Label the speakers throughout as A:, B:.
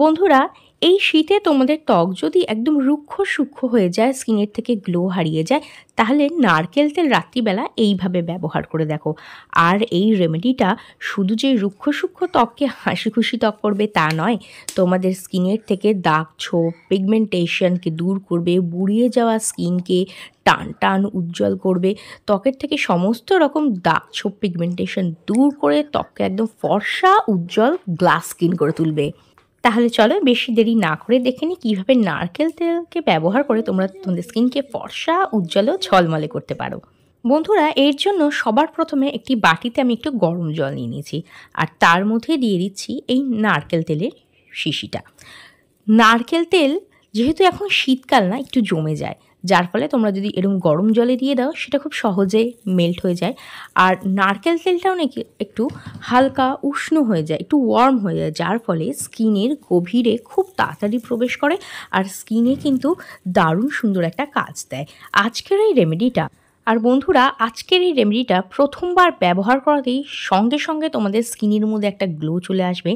A: বন্ধুরা এই শীতে তোমাদের ত্বক যদি একদম রুক্ষ সূক্ষ্ম হয়ে যায় স্কিনের থেকে গ্লো হারিয়ে যায় তাহলে নারকেল তেল রাত্রিবেলা এইভাবে ব্যবহার করে দেখো আর এই রেমেডিটা শুধু যে রুক্ষ সূক্ষ্ম ত্বককে হাসি খুশি ত্বক করবে তা নয় তোমাদের স্কিনের থেকে দাগ ছোপ পিগমেন্টেশনকে দূর করবে বুড়িয়ে যাওয়া স্কিনকে টান টান উজ্জ্বল করবে ত্বকের থেকে সমস্ত রকম দাগ ছোপ পিগমেন্টেশন দূর করে ত্বককে একদম ফর্সা উজ্জ্বল গ্লাস স্কিন করে তুলবে তাহলে চলো বেশি দেরি না করে দেখে নিই কীভাবে নারকেল তেলকে ব্যবহার করে তোমরা তোমাদের স্কিনকে ফর্সা উজ্জ্বল ও ঝলমলে করতে পারো বন্ধুরা এর জন্য সবার প্রথমে একটি বাটিতে আমি একটু গরম জল নিয়ে নিয়েছি আর তার মধ্যে দিয়ে দিচ্ছি এই নারকেল তেলের শিশিটা নারকেল তেল যেহেতু এখন শীতকাল না একটু জমে যায় যার ফলে তোমরা যদি এরকম গরম জলে দিয়ে দাও সেটা খুব সহজে মেল্ট হয়ে যায় আর নারকেল তেলটাও নাকি একটু হালকা উষ্ণ হয়ে যায় একটু ওয়ার্ম হয়ে যায় যার ফলে স্কিনের গভীরে খুব তাড়াতাড়ি প্রবেশ করে আর স্কিনে কিন্তু দারুণ সুন্দর একটা কাজ দেয় আজকের এই রেমেডিটা আর বন্ধুরা আজকের এই রেমেডিটা প্রথমবার ব্যবহার করাতেই সঙ্গে সঙ্গে তোমাদের স্কিনের মধ্যে একটা গ্লো চলে আসবে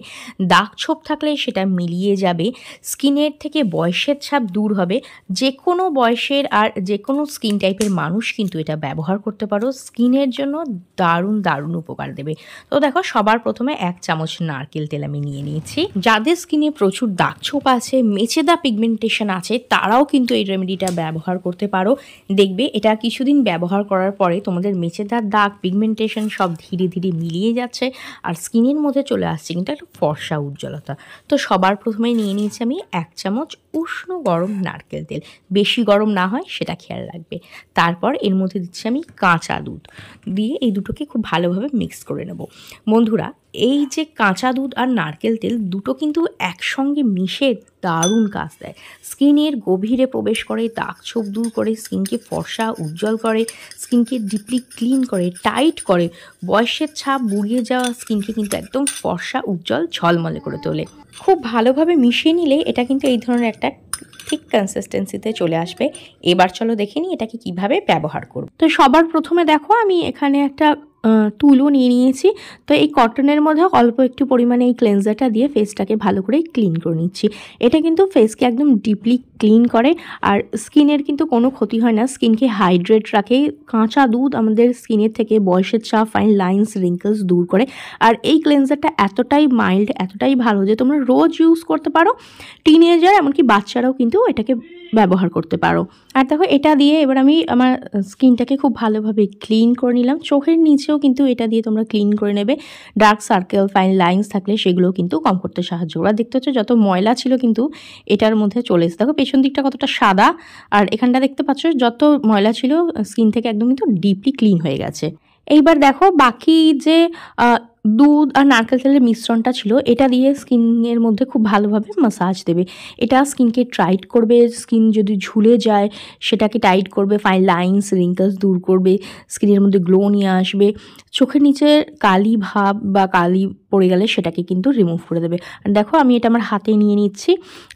A: দাগ ছোপ থাকলে সেটা মিলিয়ে যাবে স্কিনের থেকে বয়সের ছাপ দূর হবে যে কোনো বয়সের আর যে কোনো স্কিন টাইপের মানুষ কিন্তু এটা ব্যবহার করতে পারো স্কিনের জন্য দারুণ দারুণ উপকার দেবে তো দেখো সবার প্রথমে এক চামচ নারকেল তেল আমি নিয়ে নিয়েছি যাদের স্কিনে প্রচুর দাগ ছোপ আছে মেচেদা পিগমেন্টেশন আছে তারাও কিন্তু এই রেমেডিটা ব্যবহার করতে পারো দেখবে এটা কিছুদিন ব্যবহার করার পরে তোমাদের মেচেদার দাগ পিগমেন্টেশন সব ধীরে ধীরে মিলিয়ে যাচ্ছে আর স্কিনের মধ্যে চলে আসছে কিন্তু একটা ফর্সা উজ্জ্বলতা তো সবার প্রথমে নিয়ে নিয়েছি আমি এক চামচ উষ্ণ গরম নারকেল তেল বেশি গরম না হয় সেটা খেয়াল রাখবে তারপর এর মধ্যে দিচ্ছি আমি কাঁচা দুধ দিয়ে এই দুটোকে খুব ভালোভাবে মিক্স করে নেব বন্ধুরা এই যে কাঁচা দুধ আর নারকেল তেল দুটো কিন্তু একসঙ্গে মিশে দারুণ কাজ দেয় স্কিনের গভীরে প্রবেশ করে দাগ ছোপ দূর করে স্কিনকে ফর্সা উজ্জ্বল করে স্কিনকে ডিপলি ক্লিন করে টাইট করে বয়সের ছাপ বুড়িয়ে যাওয়া স্কিনকে কিন্তু একদম ফর্সা উজ্জ্বল ঝলমলে করে তোলে খুব ভালোভাবে মিশিয়ে নিলে এটা কিন্তু এই ধরনের একটা ঠিক কনসিস্টেন্সিতে চলে আসবে এবার চলো দেখে নিই এটাকে কিভাবে ব্যবহার করব তো সবার প্রথমে দেখো আমি এখানে একটা তুলো নিয়ে নিয়েছি তো এই কটনের মধ্যে অল্প একটু পরিমাণে এই ক্লেন্সারটা দিয়ে ফেসটাকে ভালো করে ক্লিন করে নিচ্ছি এটা কিন্তু ফেসকে একদম ডিপলি ক্লিন করে আর স্কিনের কিন্তু কোনো ক্ষতি হয় না স্কিনকে হাইড্রেট রাখে কাঁচা দুধ আমাদের স্কিনের থেকে বয়সের চা ফাইন লাইন্স রিঙ্কলস দূর করে আর এই ক্লেন্সারটা এতটাই মাইল্ড এতটাই ভালো যে তোমরা রোজ ইউজ করতে পারো এজার এমনকি বাচ্চারাও কিন্তু এটাকে ব্যবহার করতে পারো আর দেখো এটা দিয়ে এবার আমি আমার স্কিনটাকে খুব ভালোভাবে ক্লিন করে নিলাম চোখের নিচেও কিন্তু এটা দিয়ে তোমরা ক্লিন করে নেবে ডার্ক সার্কেল ফাইন লাইন্স থাকলে সেগুলো কিন্তু কম করতে সাহায্য করো আর দেখতে হচ্ছে যত ময়লা ছিল কিন্তু এটার মধ্যে চলে এসে দেখো পেছন দিকটা কতটা সাদা আর এখানটা দেখতে পাচ্ছ যত ময়লা ছিল স্কিন থেকে একদম কিন্তু ডিপলি ক্লিন হয়ে গেছে এইবার দেখো বাকি যে দুধ আর নারকেল তেলের মিশ্রণটা ছিল এটা দিয়ে স্কিনের মধ্যে খুব ভালোভাবে মাসাজ দেবে এটা স্কিনকে টাইট করবে স্কিন যদি ঝুলে যায় সেটাকে টাইট করবে ফাইন লাইন্স রিঙ্কলস দূর করবে স্কিনের মধ্যে গ্লো নিয়ে আসবে চোখের নিচে কালি ভাব বা কালি পড়ে গেলে সেটাকে কিন্তু রিমুভ করে দেবে আর দেখো আমি এটা আমার হাতে নিয়ে নিচ্ছি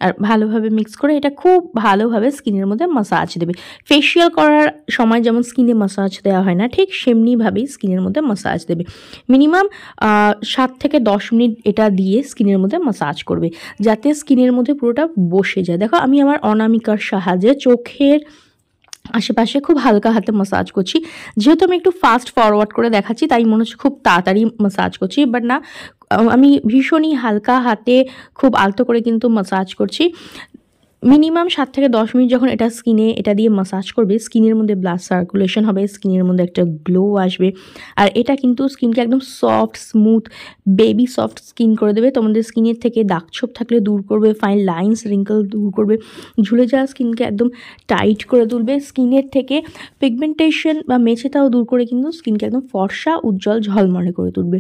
A: আর ভালোভাবে মিক্স করে এটা খুব ভালোভাবে স্কিনের মধ্যে মাসাজ দেবে ফেশিয়াল করার সময় যেমন স্কিনে মাসাজ দেওয়া হয় না ঠিক সেমনিভাবেই স্কিনের মধ্যে মাসাজ দেবে মিনিমাম সাত থেকে দশ মিনিট এটা দিয়ে স্কিনের মধ্যে মাসাজ করবে যাতে স্কিনের মধ্যে পুরোটা বসে যায় দেখো আমি আমার অনামিকার সাহায্যে চোখের আশেপাশে খুব হালকা হাতে মাসাজ করছি যেহেতু আমি একটু ফাস্ট ফরওয়ার্ড করে দেখাচ্ছি তাই মনে হচ্ছে খুব তাড়াতাড়ি মাসাজ করছি বাট না আমি ভীষণই হালকা হাতে খুব আলতো করে কিন্তু মাসাজ করছি মিনিমাম সাত থেকে দশ মিনিট যখন এটা স্কিনে এটা দিয়ে মাসাজ করবে স্কিনের মধ্যে ব্লাড সার্কুলেশন হবে স্কিনের মধ্যে একটা গ্লো আসবে আর এটা কিন্তু স্কিনকে একদম soft smooth baby soft skin করে দেবে তোমাদের স্কিনের থেকে দাগ ছোপ থাকলে দূর করবে ফাইন লাইন্স রিঙ্কল দূর করবে ঝুলে যাওয়া স্কিনকে একদম টাইট করে তুলবে স্কিনের থেকে পিগমেন্টেশন বা মেছেতাও দূর করে কিন্তু স্কিনকে একদম ফর্সা উজ্জ্বল ঝলমলে করে তুলবে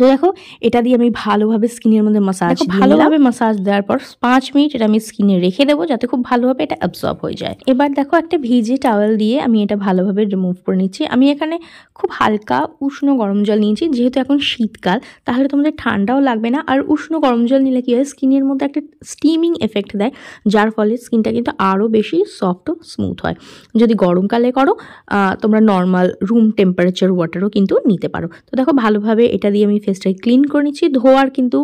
A: তো দেখো এটা দিয়ে আমি ভালোভাবে স্কিনের মধ্যে মাসাজ ভালোভাবে মাসাজ দেওয়ার পর পাঁচ মিনিট এটা আমি স্কিনে রেখে দেবো যাতে খুব ভালোভাবে এটা অ্যাবজর্ব হয়ে যায় এবার দেখো একটা ভিজে টাওয়েল দিয়ে আমি এটা ভালোভাবে রিমুভ করে নিচ্ছি আমি এখানে খুব হালকা উষ্ণ গরম জল নিয়েছি যেহেতু এখন শীতকাল তাহলে তোমাদের ঠান্ডাও লাগবে না আর উষ্ণ গরম জল নিলে কী হয় স্কিনের মধ্যে একটা স্টিমিং এফেক্ট দেয় যার ফলে স্কিনটা কিন্তু আরও বেশি সফট ও স্মুথ হয় যদি গরমকালে করো তোমরা নর্মাল রুম টেম্পারেচার ওয়াটারও কিন্তু নিতে পারো তো দেখো ভালোভাবে এটা দিয়ে আমি ফেসটাকে ক্লিন করে নিচ্ছি ধোয়ার কিন্তু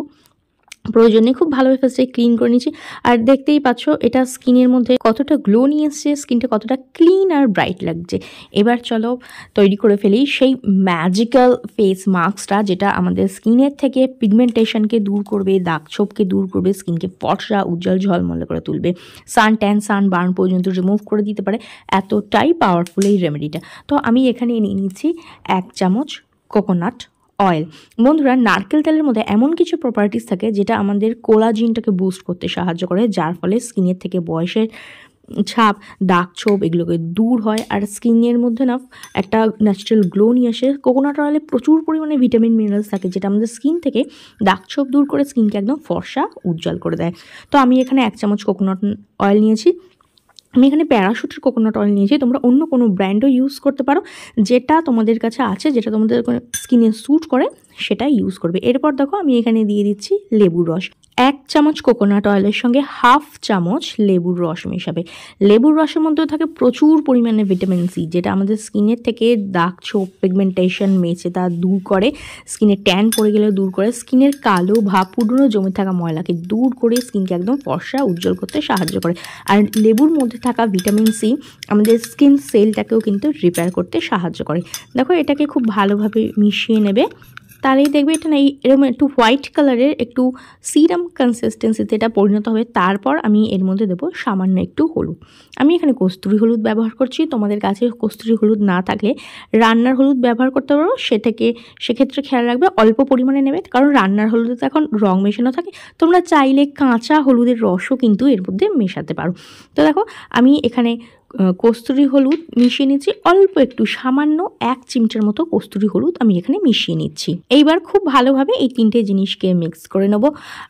A: প্রয়োজন নেই খুব ভালোভাবে ফার্স্টে ক্লিন করে নিচ্ছি আর দেখতেই পাচ্ছ এটা স্কিনের মধ্যে কতটা গ্লো নিয়ে এসছে স্কিনটা কতটা ক্লিন আর ব্রাইট লাগছে এবার চলো তৈরি করে ফেলি সেই ম্যাজিক্যাল ফেস মাস্কটা যেটা আমাদের স্কিনের থেকে পিগমেন্টেশনকে দূর করবে দাগ ছোপকে দূর করবে স্কিনকে ফটরা উজ্জ্বল ঝলমলে করে তুলবে সান ট্যান সান বার্ন পর্যন্ত রিমুভ করে দিতে পারে এতটাই পাওয়ারফুল এই রেমেডিটা তো আমি এখানে নিয়ে নিচ্ছি এক চামচ কোকোনাট অয়েল বন্ধুরা নারকেল তেলের মধ্যে এমন কিছু প্রপার্টিস থাকে যেটা আমাদের কোলাজিনটাকে বুস্ট করতে সাহায্য করে যার ফলে স্কিনের থেকে বয়সের ছাপ দাগ ছোপ এগুলোকে দূর হয় আর স্কিনের মধ্যে না একটা ন্যাচারাল গ্লো নিয়ে আসে কোকোনাট অয়েলে প্রচুর পরিমাণে ভিটামিন মিনারেলস থাকে যেটা আমাদের স্কিন থেকে দাগ ছোপ দূর করে স্কিনকে একদম ফর্সা উজ্জ্বল করে দেয় তো আমি এখানে এক চামচ কোকোনাট অয়েল নিয়েছি আমি এখানে প্যারাশুটের কোকোনাট অয়েল নিয়েছি তোমরা অন্য কোনো ব্র্যান্ডও ইউজ করতে পারো যেটা তোমাদের কাছে আছে যেটা তোমাদের স্কিনে স্যুট করে সেটা ইউজ করবে এরপর দেখো আমি এখানে দিয়ে দিচ্ছি লেবুর রস এক চামচ কোকোনাট অয়েলের সঙ্গে হাফ চামচ লেবুর রস মেশাবে লেবুর রসের মধ্যেও থাকে প্রচুর পরিমাণে ভিটামিন সি যেটা আমাদের স্কিনের থেকে দাগ ছোপ পিগমেন্টেশন মেছে তা দূর করে স্কিনে ট্যান পড়ে গেলে দূর করে স্কিনের কালো ভাব পুরনো জমে থাকা ময়লাকে দূর করে স্কিনকে একদম ফর্সা উজ্জ্বল করতে সাহায্য করে আর লেবুর মধ্যে থাকা ভিটামিন সি আমাদের স্কিন সেলটাকেও কিন্তু রিপেয়ার করতে সাহায্য করে দেখো এটাকে খুব ভালোভাবে মিশিয়ে নেবে তাহলেই দেখবে এটা না এরকম একটু হোয়াইট কালারের একটু সিরাম কনসিস্টেন্সিতে এটা পরিণত হবে তারপর আমি এর মধ্যে দেবো সামান্য একটু হলুদ আমি এখানে কস্তুরি হলুদ ব্যবহার করছি তোমাদের কাছে কস্তুরি হলুদ না থাকলে রান্নার হলুদ ব্যবহার করতে পারো সে থেকে সেক্ষেত্রে খেয়াল রাখবে অল্প পরিমাণে নেবে কারণ রান্নার হলুদে তো এখন রং মেশানো থাকে তোমরা চাইলে কাঁচা হলুদের রসও কিন্তু এর মধ্যে মেশাতে পারো তো দেখো আমি এখানে কস্তুরি হলুদ মিশিয়ে নিচ্ছি অল্প একটু সামান্য এক চিমটার মতো কস্তুরি হলুদ আমি এখানে মিশিয়ে নিচ্ছি এইবার খুব ভালোভাবে এই তিনটে জিনিসকে মিক্স করে নেব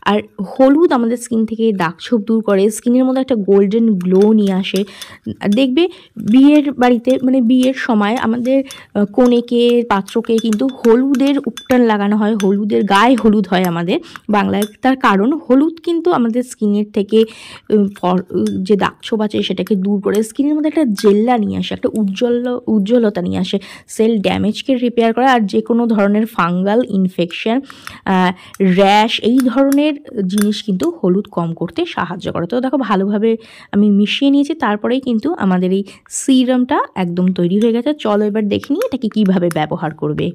A: আর হলুদ আমাদের স্কিন থেকে দাগ ছোপ দূর করে স্কিনের মধ্যে একটা গোল্ডেন গ্লো নিয়ে আসে দেখবে বিয়ের বাড়িতে মানে বিয়ের সময় আমাদের কোনেকে পাত্রকে কিন্তু হলুদের উপটান লাগানো হয় হলুদের গায়ে হলুদ হয় আমাদের বাংলায় তার কারণ হলুদ কিন্তু আমাদের স্কিনের থেকে যে দাগ ছোপ আছে সেটাকে দূর করে স্কিনের নিজের মধ্যে একটা জেল্লা নিয়ে আসে একটা উজ্জ্বল উজ্জ্বলতা নিয়ে আসে সেল ড্যামেজকে রিপেয়ার করা আর যে কোনো ধরনের ফাঙ্গাল ইনফেকশন র্যাশ এই ধরনের জিনিস কিন্তু হলুদ কম করতে সাহায্য করে তো দেখো ভালোভাবে আমি মিশিয়ে নিয়েছি তারপরেই কিন্তু আমাদের এই সিরামটা একদম তৈরি হয়ে গেছে চলো এবার দেখে নিই এটাকে কীভাবে ব্যবহার করবে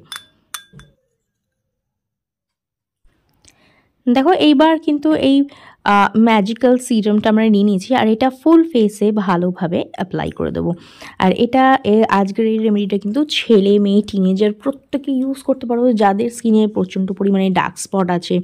A: দেখো এইবার কিন্তু এই ম্যাজিক্যাল সিরামটা আমরা নিয়ে নিয়েছি আর এটা ফুল ফেসে ভালোভাবে অ্যাপ্লাই করে দেবো আর এটা আজকের এই রেমেডিটা কিন্তু ছেলে মেয়ে টিনেজার প্রত্যেকে ইউজ করতে পারো যাদের স্কিনে প্রচণ্ড পরিমাণে ডার্ক স্পট আছে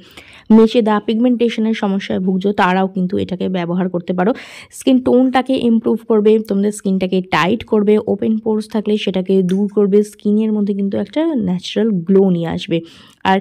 A: দা পিগমেন্টেশনের সমস্যায় ভুগছো তারাও কিন্তু এটাকে ব্যবহার করতে পারো স্কিন টোনটাকে ইমপ্রুভ করবে তোমাদের স্কিনটাকে টাইট করবে ওপেন পোর্স থাকলে সেটাকে দূর করবে স্কিনের মধ্যে কিন্তু একটা ন্যাচারাল গ্লো নিয়ে আসবে আর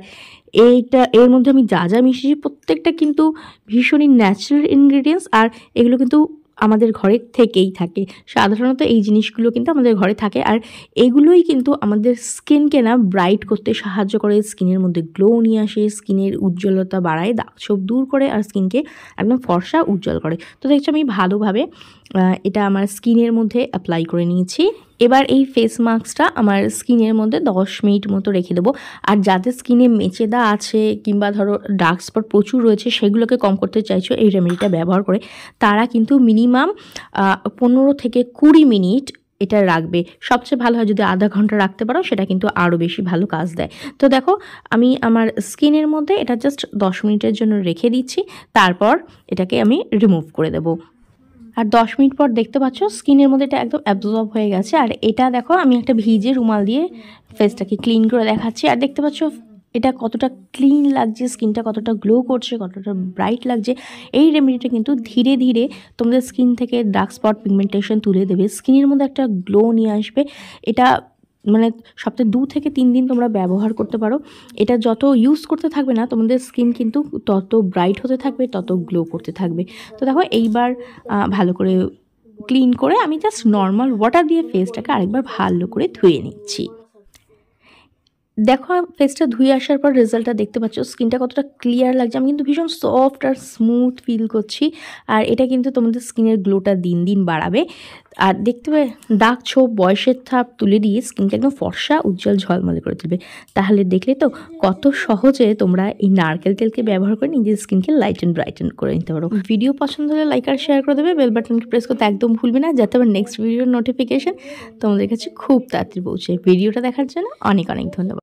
A: এইটা এর মধ্যে আমি যা যা মিশিয়েছি প্রত্যেকটা কিন্তু ভীষণই ন্যাচারাল ইনগ্রিডিয়েন্টস আর এগুলো কিন্তু আমাদের ঘরে থেকেই থাকে সাধারণত এই জিনিসগুলো কিন্তু আমাদের ঘরে থাকে আর এগুলোই কিন্তু আমাদের স্কিনকে না ব্রাইট করতে সাহায্য করে স্কিনের মধ্যে গ্লো নিয়ে আসে স্কিনের উজ্জ্বলতা বাড়ায় দাগ সব দূর করে আর স্কিনকে একদম ফর্সা উজ্জ্বল করে তো দেখছি আমি ভালোভাবে এটা আমার স্কিনের মধ্যে অ্যাপ্লাই করে নিয়েছি এবার এই ফেস মাস্কটা আমার স্কিনের মধ্যে 10 মিনিট মতো রেখে দেবো আর যাদের স্কিনে মেচেদা আছে কিংবা ধরো ডার্ক স্পট প্রচুর রয়েছে সেগুলোকে কম করতে চাইছো এই রেমেডিটা ব্যবহার করে তারা কিন্তু মিনিমাম পনেরো থেকে কুড়ি মিনিট এটা রাখবে সবচেয়ে ভালো হয় যদি আধা ঘন্টা রাখতে পারো সেটা কিন্তু আরও বেশি ভালো কাজ দেয় তো দেখো আমি আমার স্কিনের মধ্যে এটা জাস্ট দশ মিনিটের জন্য রেখে দিচ্ছি তারপর এটাকে আমি রিমুভ করে দেবো আর দশ মিনিট পর দেখতে পাচ্ছ স্কিনের মধ্যে এটা একদম অ্যাবজর্ব হয়ে গেছে আর এটা দেখো আমি একটা ভিজে রুমাল দিয়ে ফেসটাকে ক্লিন করে দেখাচ্ছি আর দেখতে পাচ্ছ এটা কতটা ক্লিন লাগছে স্কিনটা কতটা গ্লো করছে কতটা ব্রাইট লাগছে এই রেমেডিটা কিন্তু ধীরে ধীরে তোমাদের স্কিন থেকে ডার্ক স্পট পিগমেন্টেশন তুলে দেবে স্কিনের মধ্যে একটা গ্লো নিয়ে আসবে এটা মানে সপ্তাহে দু থেকে তিন দিন তোমরা ব্যবহার করতে পারো এটা যত ইউজ করতে থাকবে না তোমাদের স্কিন কিন্তু তত ব্রাইট হতে থাকবে তত গ্লো করতে থাকবে তো দেখো এইবার ভালো করে ক্লিন করে আমি জাস্ট নর্মাল ওয়াটার দিয়ে ফেসটাকে আরেকবার ভালো করে ধুয়ে নিচ্ছি দেখো ফেসটা ধুয়ে আসার পর রেজাল্টটা দেখতে পাচ্ছ স্কিনটা কতটা ক্লিয়ার লাগছে আমি কিন্তু ভীষণ সফট আর স্মুথ ফিল করছি আর এটা কিন্তু তোমাদের স্কিনের গ্লোটা দিন দিন বাড়াবে আর দেখতে পাবে দাগ ছোপ বয়সের থাপ তুলে দিয়ে স্কিনকে একদম ফর্সা উজ্জ্বল ঝলমলে করে তুলবে তাহলে দেখলে তো কত সহজে তোমরা এই নারকেল তেলকে ব্যবহার করে নিজের স্কিনকে লাইট অ্যান্ড ব্রাইটেন করে নিতে পারো ভিডিও পছন্দ হলে লাইক আর শেয়ার করে দেবে বেল বাটনকে প্রেস করতে একদম ভুলবে না যাতে আবার নেক্সট ভিডিওর নোটিফিকেশান তোমাদের কাছে খুব তাড়াতাড়ি পৌঁছে ভিডিওটা দেখার জন্য অনেক অনেক ধন্যবাদ